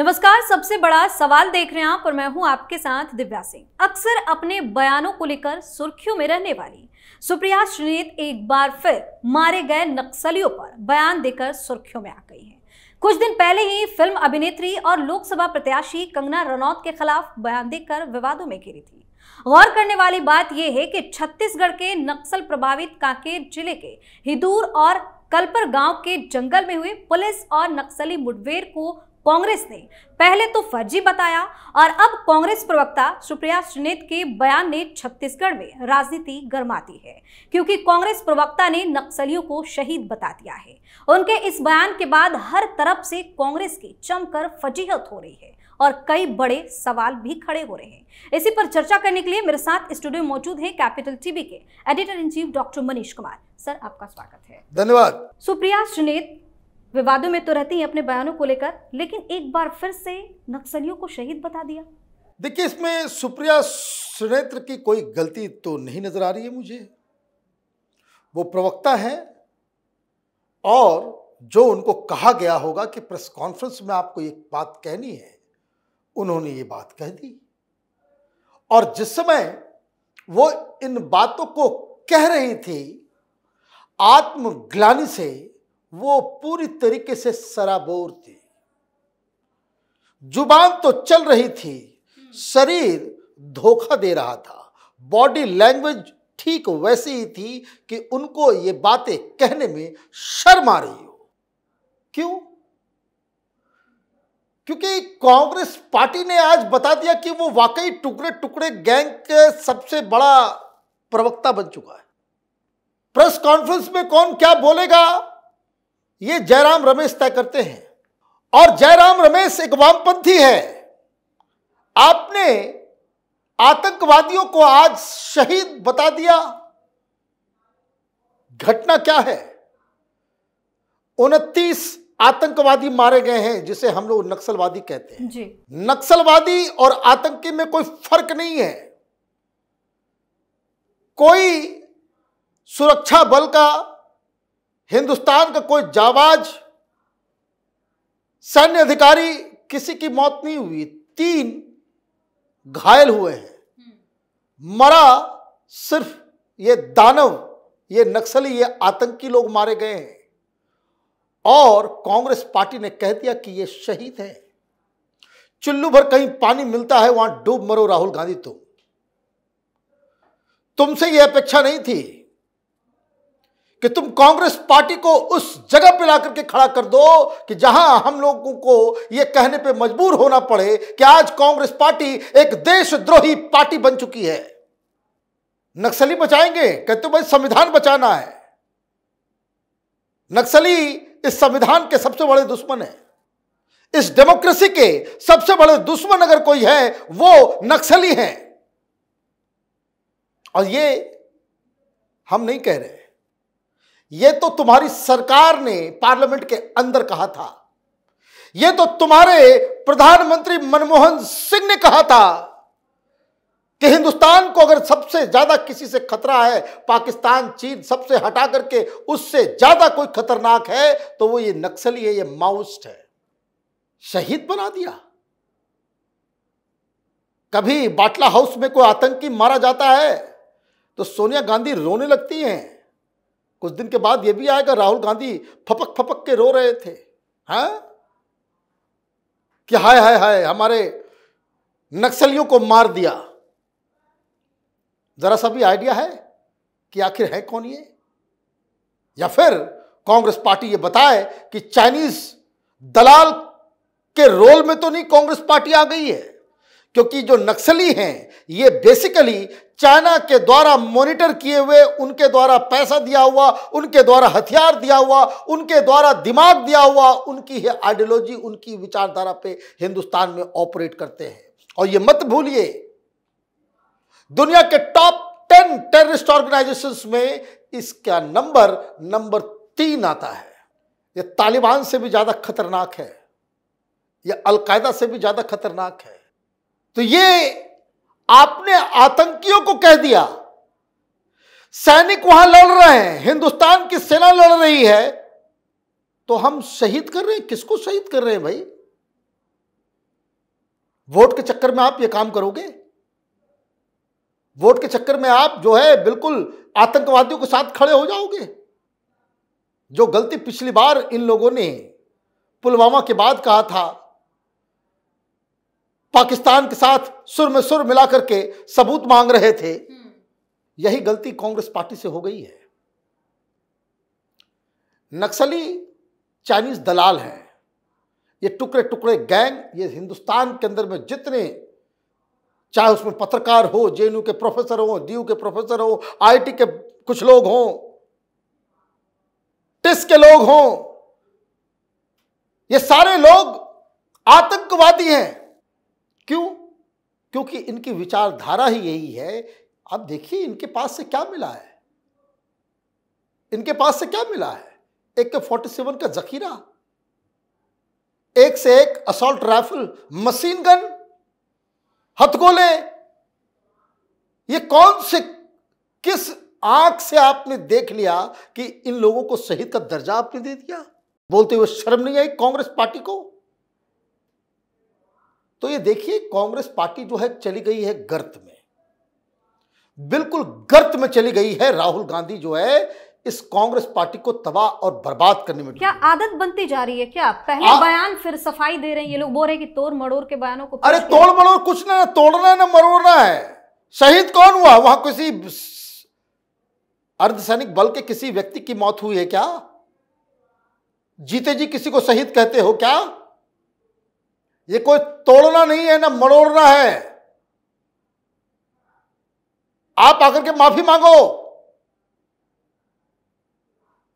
नमस्कार सबसे बड़ा सवाल देख रहे हैं आप और मैं हूं आपके साथ दिव्या सिंह अक्सर अपने बयानों को लेकर सुर्खियों में रहने वाली सुप्रिया श्रीनेत एक बार फिर मारे गए नक्सलियों पर बयान देकर सुर्खियों में आ गई हैं कुछ दिन पहले ही फिल्म अभिनेत्री और लोकसभा प्रत्याशी कंगना रनौत के खिलाफ बयान देकर विवादों में घिरी थी गौर करने वाली बात यह है कि छत्तीसगढ़ के नक्सल प्रभावित कांकेर जिले के हिदूर और कलपर गांव के जंगल में हुई पुलिस और नक्सली मुठभेड़ को कांग्रेस ने पहले तो फर्जी बताया और अब कांग्रेस प्रवक्ता सुप्रिया श्रीनेत के बयान ने छत्तीसगढ़ में राजनीति गर्मा दी है क्योंकि कांग्रेस प्रवक्ता ने नक्सलियों को शहीद बता दिया है उनके इस बयान के बाद हर तरफ से कांग्रेस की चमकर फजीहत हो रही है और कई बड़े सवाल भी खड़े हो रहे हैं इसी पर चर्चा करने के लिए मेरे साथ स्टूडियो मौजूद है कैपिटल टीवी के editor in chief doctor Manish Kumar sir आपका स्वागत है धन्यवाद सुप्रिया श्रीनेत विवादों में तो रहती हैं अपने बयानों को लेकर लेकिन एक बार फिर से नक्सलियों को शहीद बता दिया देखिए इसमें सुप्रिया सुनेत्र की कोई गलती तो नहीं नज़र आ रही है मुझे वो प्रवक्ता है और जो उनको कहा गया होगा कि प्रेस कॉन्फ्रेंस में आपको एक बात कहनी है उन्होंने ये बात कह दी और जिस समय वो इन बातों को कह रही थी आत्मग्लानी से वो पूरी तरीके से सराबोर थी जुबान तो चल रही थी शरीर धोखा दे रहा था बॉडी लैंग्वेज ठीक वैसी ही थी कि उनको ये बातें कहने में शर्म आ रही हो क्यों क्योंकि कांग्रेस पार्टी ने आज बता दिया कि वो वाकई टुकड़े टुकड़े गैंग के सबसे बड़ा प्रवक्ता बन चुका है प्रेस कॉन्फ्रेंस में कौन क्या बोलेगा ये जयराम रमेश तय करते हैं और जयराम रमेश एक वामपंथी है आपने आतंकवादियों को आज शहीद बता दिया घटना क्या है उनतीस आतंकवादी मारे गए हैं जिसे हम लोग नक्सलवादी कहते हैं जी। नक्सलवादी और आतंकी में कोई फर्क नहीं है कोई सुरक्षा बल का हिंदुस्तान का कोई जाबाज सैन्य अधिकारी किसी की मौत नहीं हुई तीन घायल हुए हैं मरा सिर्फ ये दानव ये नक्सली ये आतंकी लोग मारे गए हैं और कांग्रेस पार्टी ने कह दिया कि ये शहीद हैं चुल्लू भर कहीं पानी मिलता है वहां डूब मरो राहुल गांधी तुम तुमसे यह अपेक्षा नहीं थी कि तुम कांग्रेस पार्टी को उस जगह पे ला करके खड़ा कर दो कि जहां हम लोगों को यह कहने पे मजबूर होना पड़े कि आज कांग्रेस पार्टी एक देशद्रोही पार्टी बन चुकी है नक्सली बचाएंगे कहते तो भाई संविधान बचाना है नक्सली इस संविधान के सबसे बड़े दुश्मन है इस डेमोक्रेसी के सबसे बड़े दुश्मन अगर कोई है वो नक्सली हैं और ये हम नहीं कह रहे यह तो तुम्हारी सरकार ने पार्लियामेंट के अंदर कहा था यह तो तुम्हारे प्रधानमंत्री मनमोहन सिंह ने कहा था कि हिंदुस्तान को अगर सबसे ज्यादा किसी से खतरा है पाकिस्तान चीन सबसे हटा करके उससे ज्यादा कोई खतरनाक है तो वो ये नक्सली है ये माउस्ट है शहीद बना दिया कभी बाटला हाउस में कोई आतंकी मारा जाता है तो सोनिया गांधी रोने लगती हैं कुछ दिन के बाद यह भी आएगा राहुल गांधी फपक फपक के रो रहे थे हैं हाँ? कि हाय हाय हाय हमारे नक्सलियों को मार दिया जरा सा भी आइडिया है कि आखिर है कौन ये या फिर कांग्रेस पार्टी ये बताए कि चाइनीज दलाल के रोल में तो नहीं कांग्रेस पार्टी आ गई है क्योंकि जो नक्सली हैं ये बेसिकली चाइना के द्वारा मॉनिटर किए हुए उनके द्वारा पैसा दिया हुआ उनके द्वारा हथियार दिया हुआ उनके द्वारा दिमाग दिया हुआ उनकी है आइडियोलॉजी उनकी विचारधारा पे हिंदुस्तान में ऑपरेट करते हैं और ये मत भूलिए दुनिया के टॉप टेन टेररिस्ट ऑर्गेनाइजेशन में इसका नंबर नंबर तीन आता है यह तालिबान से भी ज़्यादा खतरनाक है यह अलकायदा से भी ज़्यादा खतरनाक है तो ये आपने आतंकियों को कह दिया सैनिक वहां लड़ रहे हैं हिंदुस्तान की सेना लड़ रही है तो हम शहीद कर रहे हैं किसको शहीद कर रहे हैं भाई वोट के चक्कर में आप ये काम करोगे वोट के चक्कर में आप जो है बिल्कुल आतंकवादियों के साथ खड़े हो जाओगे जो गलती पिछली बार इन लोगों ने पुलवामा के बाद कहा था पाकिस्तान के साथ सुर में सुर मिला करके सबूत मांग रहे थे हम्म। यही गलती कांग्रेस पार्टी से हो गई है नक्सली चाइनीज दलाल हैं ये टुकड़े टुकड़े गैंग ये हिंदुस्तान के अंदर में जितने चाहे उसमें पत्रकार हो जे के प्रोफेसर हो डी के प्रोफेसर हो आईटी के कुछ लोग हों टिस के लोग हों ये सारे लोग आतंकवादी हैं क्यों क्योंकि इनकी विचारधारा ही यही है आप देखिए इनके पास से क्या मिला है इनके पास से क्या मिला है एक के तो फोर्टी सेवन का जखीरा एक से एक असॉल्ट राइफल मशीन गन हथगोले ये कौन से किस आंख से आपने देख लिया कि इन लोगों को शहीद का दर्जा आपने दे दिया बोलते हुए शर्म नहीं आई कांग्रेस पार्टी को तो ये देखिए कांग्रेस पार्टी जो है चली गई है गर्त में बिल्कुल गर्त में चली गई है राहुल गांधी जो है इस कांग्रेस पार्टी को तबाह और बर्बाद करने में क्या आदत बनती जा रही है क्या पहले आ... बयान फिर सफाई दे रहे हैं ये लोग बोल रहे हैं कि तोड़ मड़ोड़ के बयानों को अरे तोड़ मड़ोड़ कुछ ना तोड़ना है ना मरोड़ना है शहीद कौन हुआ वहां किसी अर्धसैनिक बल के किसी व्यक्ति की मौत हुई है क्या जीते जी किसी को शहीद कहते हो क्या ये कोई तोड़ना नहीं है ना मरोड़ना है आप आकर के माफी मांगो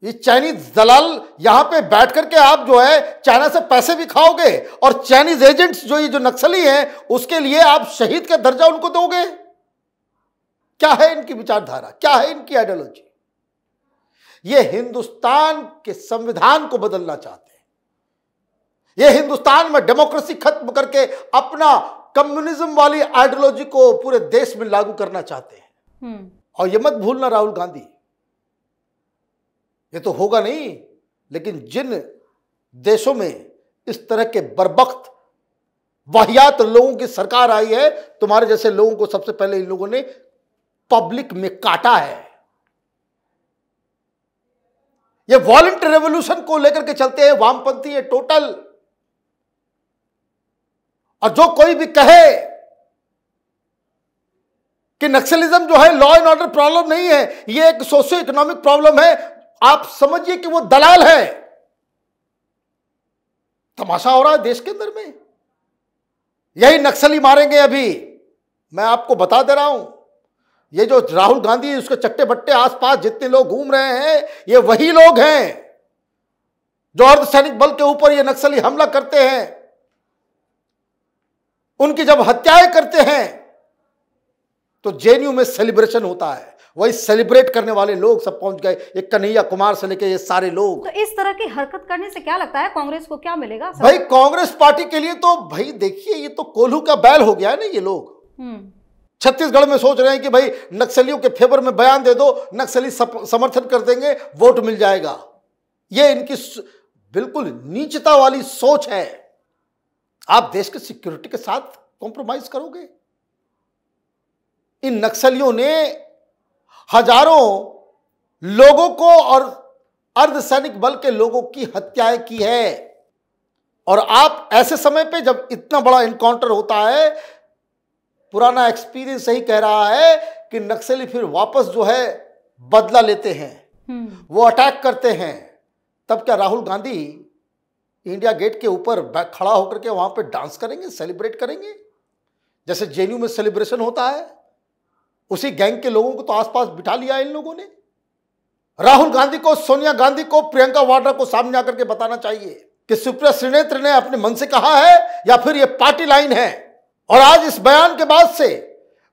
ये चाइनीज दलाल यहां पे बैठ करके आप जो है चाइना से पैसे भी खाओगे और चाइनीज एजेंट्स जो ये जो नक्सली हैं उसके लिए आप शहीद का दर्जा उनको दोगे क्या है इनकी विचारधारा क्या है इनकी आइडियोलॉजी ये हिंदुस्तान के संविधान को बदलना चाहते हैं ये हिंदुस्तान में डेमोक्रेसी खत्म करके अपना कम्युनिज्म वाली आइडियोलॉजी को पूरे देश में लागू करना चाहते हैं हम्म। और ये मत भूलना राहुल गांधी ये तो होगा नहीं लेकिन जिन देशों में इस तरह के बर्बक्त वाहियात लोगों की सरकार आई है तुम्हारे जैसे लोगों को सबसे पहले इन लोगों ने पब्लिक में काटा है ये वॉलेंट रेवोल्यूशन को लेकर के चलते हैं वामपंथी है टोटल और जो कोई भी कहे कि नक्सलिज्म जो है लॉ एंड ऑर्डर प्रॉब्लम नहीं है ये एक सोशियो इकोनॉमिक प्रॉब्लम है आप समझिए कि वो दलाल है तमाशा हो रहा है देश के अंदर में यही नक्सली मारेंगे अभी मैं आपको बता दे रहा हूं ये जो राहुल गांधी उसके चट्टे बट्टे आसपास जितने लोग घूम रहे हैं ये वही लोग हैं जो अर्धसैनिक बल के ऊपर ये नक्सली हमला करते हैं उनकी जब हत्याएं करते हैं तो जेएनयू में सेलिब्रेशन होता है वही सेलिब्रेट करने वाले लोग सब पहुंच गए एक कन्हैया कुमार से लेके ये सारे लोग तो इस तरह की हरकत करने से क्या लगता है कांग्रेस को क्या मिलेगा सब? भाई कांग्रेस पार्टी के लिए तो भाई देखिए ये तो कोल्हू का बैल हो गया है ना ये लोग हम्म। छत्तीसगढ़ में सोच रहे हैं कि भाई नक्सलियों के फेवर में बयान दे दो नक्सली समर्थन कर देंगे वोट मिल जाएगा ये इनकी बिल्कुल नीचता वाली सोच है आप देश की सिक्योरिटी के साथ कॉम्प्रोमाइज करोगे इन नक्सलियों ने हजारों लोगों को और अर्धसैनिक बल के लोगों की हत्याएं की है और आप ऐसे समय पे जब इतना बड़ा इनकाउंटर होता है पुराना एक्सपीरियंस यही कह रहा है कि नक्सली फिर वापस जो है बदला लेते हैं हम्म। वो अटैक करते हैं तब क्या राहुल गांधी इंडिया गेट के ऊपर खड़ा होकर के वहां पे डांस करेंगे सेलिब्रेट करेंगे जैसे जे में सेलिब्रेशन होता है उसी गैंग के लोगों को तो आसपास बिठा लिया इन लोगों ने राहुल गांधी को सोनिया गांधी को प्रियंका वाड्रा को सामने आकर के बताना चाहिए कि सुप्रिया श्रीनेत्र ने अपने मन से कहा है या फिर ये पार्टी लाइन है और आज इस बयान के बाद से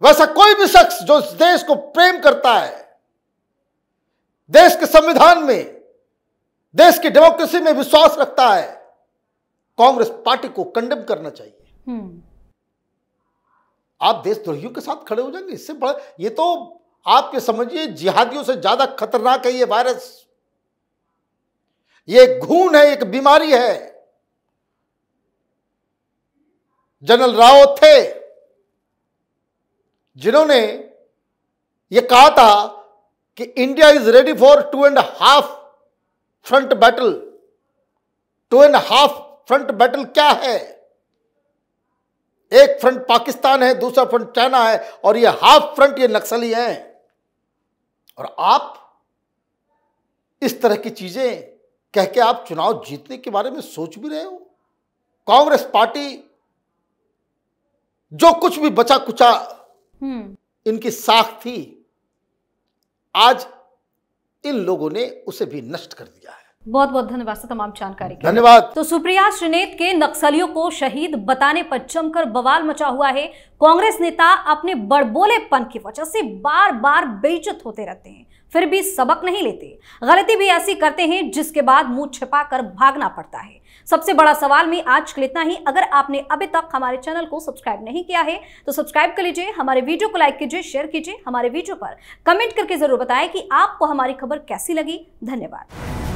वैसा कोई भी शख्स जो इस देश को प्रेम करता है देश के संविधान में देश की डेमोक्रेसी में विश्वास रखता है कांग्रेस पार्टी को कंडेम करना चाहिए हम्म। आप देशद्रोहियों के साथ खड़े हो जाएंगे इससे बड़ा ये तो आप ये समझिए जिहादियों से ज्यादा खतरनाक है ये वायरस ये घून है एक बीमारी है जनरल रावत थे जिन्होंने ये कहा था कि India is ready for two and half front battle two and half front battle क्या है एक फ्रंट पाकिस्तान है दूसरा फ्रंट चाइना है और ये हाफ फ्रंट ये नक्सली हैं और आप इस तरह की चीजें कह के आप चुनाव जीतने के बारे में सोच भी रहे हो कांग्रेस पार्टी जो कुछ भी बचा कुचा हम्म। इनकी साख थी आज इन लोगों ने उसे भी नष्ट कर दिया है बहुत बहुत धन्यवाद तमाम जानकारी के धन्यवाद तो सुप्रिया श्रीनेत के नक्सलियों को शहीद बताने पर जमकर बवाल मचा हुआ है कांग्रेस नेता अपने बड़बोलेपन की वजह से बार बार बेइज्जत होते रहते हैं फिर भी सबक नहीं लेते गलती भी ऐसी करते हैं जिसके बाद मुंह छिपा कर भागना पड़ता है सबसे बड़ा सवाल में आज के इतना ही अगर आपने अभी तक हमारे चैनल को सब्सक्राइब नहीं किया है तो सब्सक्राइब कर लीजिए हमारे वीडियो को लाइक कीजिए शेयर कीजिए हमारे वीडियो पर कमेंट करके जरूर बताएं कि आपको हमारी खबर कैसी लगी धन्यवाद